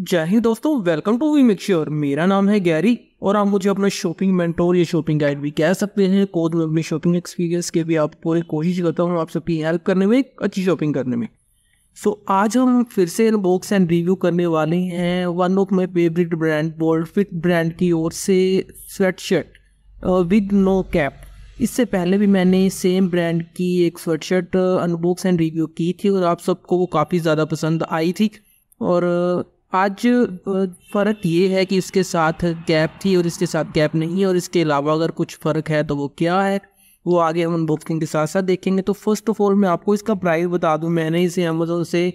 जय हिंद दोस्तों welcome to we make sure मेरा नाम है गैरी और आप मुझे अपना शॉपिंग मेंटोर या शॉपिंग गाइड भी कह सकते हैं कोद में अपने शॉपिंग एक्सपीरियंस के भी आप पूरी कोशिश करता हूँ आप सबकी हेल्प करने में अच्छी शॉपिंग करने में सो so, आज हम फिर से अनबॉक्स एंड रिव्यू करने वाले हैं one of my favourite brand bold fit brand की ओर से sweatshirt with no cap इससे पहले भी मैंने सेम ब्रांड की एक sweatshirt unbox and review की थी और आप सबको वो काफ़ी ज़्यादा पसंद आई थी और आज फ़र्क ये है कि इसके साथ गैप थी और इसके साथ गैप नहीं है और इसके अलावा अगर कुछ फ़र्क है तो वो क्या है वो आगे हम अनबॉक्सिंग के साथ साथ देखेंगे तो फर्स्ट ऑफ ऑल मैं आपको इसका प्राइस बता दूं मैंने इसे अमेज़ोन से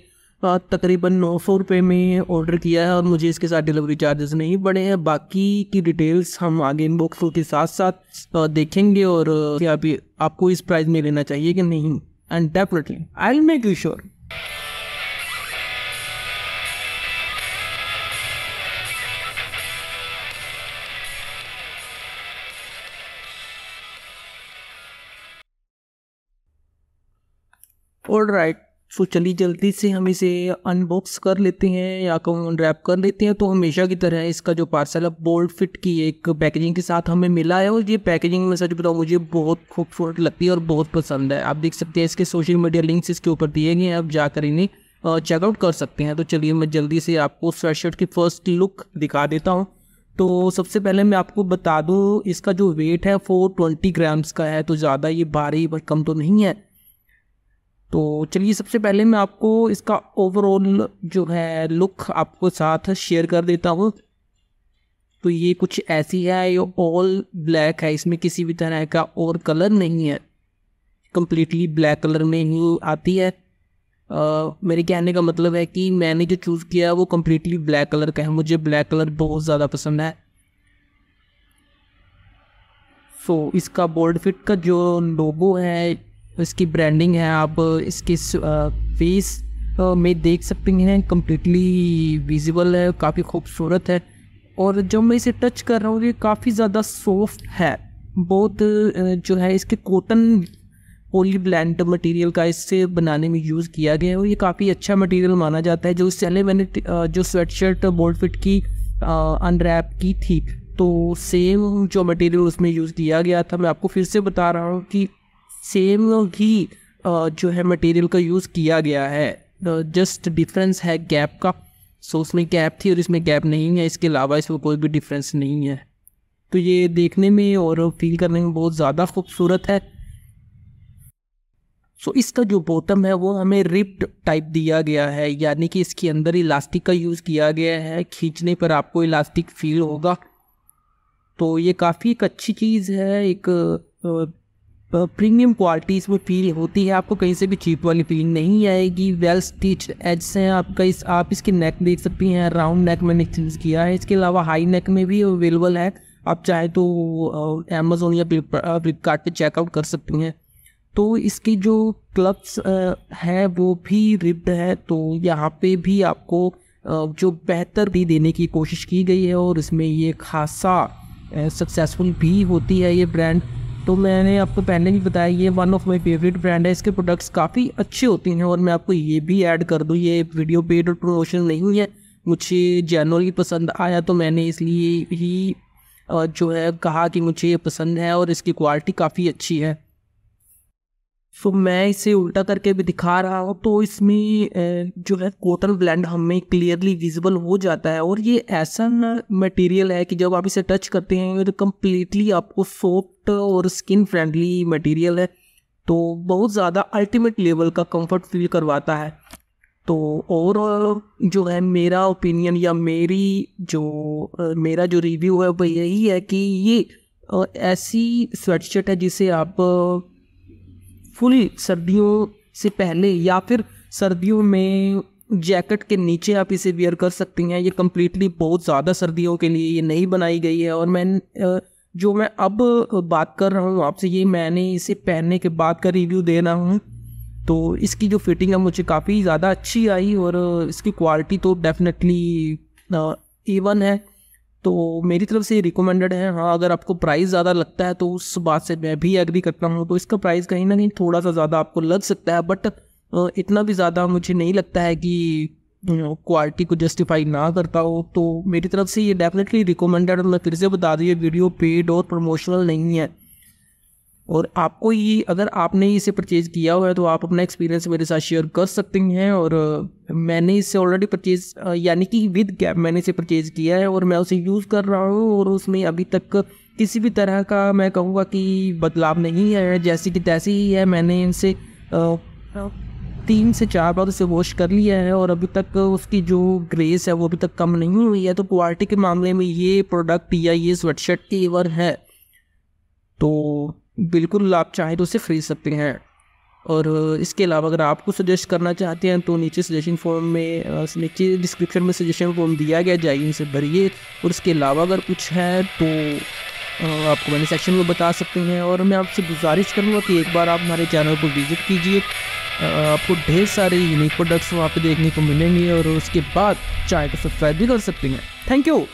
तकरीबन नौ सौ रुपये में ऑर्डर किया है और मुझे इसके साथ डिलीवरी चार्जेस नहीं बढ़े हैं बाकी की डिटेल्स हम आगे बॉक्सों के साथ साथ देखेंगे और क्या भी आपको इस प्राइस में लेना चाहिए कि नहीं and definitely I will make you sure और राइट सो चलिए जल्दी से हम इसे अनबॉक्स कर लेते हैं या रैप कर लेते हैं तो हमेशा की तरह इसका जो पार्सल है बोल्ड फिट की एक पैकेजिंग के साथ हमें मिला है और ये पैकेजिंग में सच बताऊँ मुझे बहुत खूबसूरत लगती है और बहुत पसंद है आप देख सकते हैं इसके सोशल मीडिया लिंक्स इसके ऊपर दिए गए हैं आप जाकर इन्हें चेकआउट कर सकते हैं तो चलिए मैं जल्दी से आपको शर्ट की फ़र्स्ट लुक दिखा देता हूँ तो सबसे पहले मैं आपको बता दूँ इसका जो वेट है फोर ट्वेंटी ग्राम्स का है तो ज़्यादा ये भारी पर कम तो नहीं है तो चलिए सबसे पहले मैं आपको इसका ओवरऑल जो है लुक आपको साथ शेयर कर देता हूँ तो ये कुछ ऐसी है ये ऑल ब्लैक है इसमें किसी भी तरह का और कलर नहीं है कम्प्लीटली ब्लैक कलर में ही आती है Uh, मेरे कहने का मतलब है कि मैंने जो चूज़ किया है वो कम्प्लीटली ब्लैक कलर का है मुझे ब्लैक कलर बहुत ज़्यादा पसंद है सो so, इसका बोर्ड फिट का जो लोगो है इसकी ब्रांडिंग है आप इसके फेस में देख सकते हैं कम्प्लीटली विजिबल है काफ़ी खूबसूरत है और जब मैं इसे टच कर रहा हूँ ये काफ़ी ज़्यादा सॉफ्ट है बहुत जो है इसके कॉटन पोली ब्लैंड मटेरियल का इससे बनाने में यूज़ किया गया है और ये काफ़ी अच्छा मटेरियल माना जाता है जो इससे पहले मैंने जो स्वेटशर्ट बोल्ड फिट की अनरैप की थी तो सेम जो मटेरियल उसमें यूज़ किया गया था मैं आपको फिर से बता रहा हूँ कि सेम ही जो है मटेरियल का यूज़ किया गया है जस्ट डिफरेंस है गैप का सो उसमें गैप थी और इसमें गैप नहीं है इसके अलावा इसमें कोई भी डिफरेंस नहीं है तो ये देखने में और फील करने में बहुत ज़्यादा खूबसूरत है सो so, इसका जो बॉटम है वो हमें रिप्ड टाइप दिया गया है यानी कि इसके अंदर इलास्टिक का यूज़ किया गया है खींचने पर आपको इलास्टिक फील होगा तो ये काफ़ी एक अच्छी चीज़ है एक प्रीमियम क्वालिटी इसमें फील होती है आपको कहीं से भी चीप वाली फील नहीं आएगी वेल स्टिच एज्स हैं आपका इस आप इसके नेक देख सकती हैं राउंड नेक मैंने चूज़ किया है इसके अलावा हाई नेक में भी अवेलेबल है आप चाहे तो अमेजोन या फ्लिपकार्ट पर चेकआउट कर सकती हैं तो इसकी जो क्लब्स है वो भी रिब्ड है तो यहाँ पे भी आपको जो बेहतर भी देने की कोशिश की गई है और इसमें ये खासा सक्सेसफुल भी होती है ये ब्रांड तो मैंने आपको पहले भी बताया ये one of my favourite brand है इसके प्रोडक्ट्स काफ़ी अच्छे होते हैं और मैं आपको ये भी ऐड कर दूँ ये वीडियो पेड और प्रमोशन नहीं है मुझे जनवरी पसंद आया तो मैंने इसलिए ही जो है कहा कि मुझे ये पसंद है और इसकी क्वालिटी काफ़ी अच्छी है सो so, मैं इसे उल्टा करके भी दिखा रहा हूँ तो इसमें जो है कोटल ब्लैंड हमें क्लियरली विजिबल हो जाता है और ये ऐसा मटेरियल है कि जब आप इसे टच करते हैं तो कम्प्लीटली आपको सॉफ्ट और स्किन फ्रेंडली मटेरियल है तो बहुत ज़्यादा अल्टीमेट लेवल का कंफर्ट फील करवाता है तो और जो है मेरा ओपिनियन या मेरी जो मेरा जो रिव्यू है वो यही है कि ये ऐसी स्वेटशर्ट है जिसे आप फुल सर्दियों से पहले या फिर सर्दियों में जैकेट के नीचे आप इसे वियर कर सकती हैं ये कम्प्लीटली बहुत ज़्यादा सर्दियों के लिए ये नहीं बनाई गई है और मैं जो मैं अब बात कर रहा हूँ आपसे ये मैंने इसे पहनने के बाद का रिव्यू दे रहा हूँ तो इसकी जो फिटिंग है मुझे काफ़ी ज़्यादा अच्छी आई और इसकी क्वालिटी तो डेफिनेटली ए है तो मेरी तरफ से ये रिकमेंडेड है हाँ अगर आपको प्राइस ज़्यादा लगता है तो उस बात से मैं भी एग्री करता हूँ तो इसका प्राइस कहीं ना कहीं थोड़ा सा ज़्यादा आपको लग सकता है बट इतना भी ज़्यादा मुझे नहीं लगता है कि क्वालिटी को जस्टिफाई ना करता हो तो मेरी तरफ से ये डेफिनेटली रिकमेंडेड और मैं फिर से बता दी ये वीडियो पेड और प्रमोशनल नहीं है और आपको ये अगर आपने इसे परचेज़ किया हुआ है तो आप अपना एक्सपीरियंस मेरे साथ शेयर कर सकते हैं और मैंने इसे ऑलरेडी परचेज़ यानी कि विद गैप मैंने इसे परचेज़ किया है और मैं उसे यूज़ कर रहा हूँ और उसमें अभी तक किसी भी तरह का मैं कहूँगा कि बदलाव नहीं है जैसे कि तैसे ही है मैंने इनसे तीन से चार बार उसे वॉश कर लिया है और अभी तक उसकी जो ग्रेस है वो अभी तक कम नहीं हुई है तो क्वालिटी के मामले में ये प्रोडक्ट या ये स्वेटशर्ट केवर है बिल्कुल आप चाहें तो उसे खरीद सकते हैं और इसके अलावा अगर आपको सजेस्ट करना चाहते हैं तो नीचे सजेशन फॉर्म में नीचे डिस्क्रिप्शन में सजेशन फॉर्म दिया गया जाइए उसे भरिए और इसके अलावा अगर कुछ है तो आप कमेंट सेक्शन में बता सकते हैं और मैं आपसे गुजारिश करूँगा कि एक बार आप हमारे चैनल को विज़िट कीजिए आपको ढेर सारे यूनिक प्रोडक्ट्स वहाँ पे देखने को मिलेंगे और उसके बाद चाय को सब्सक्राइब भी कर सकते हैं थैंक यू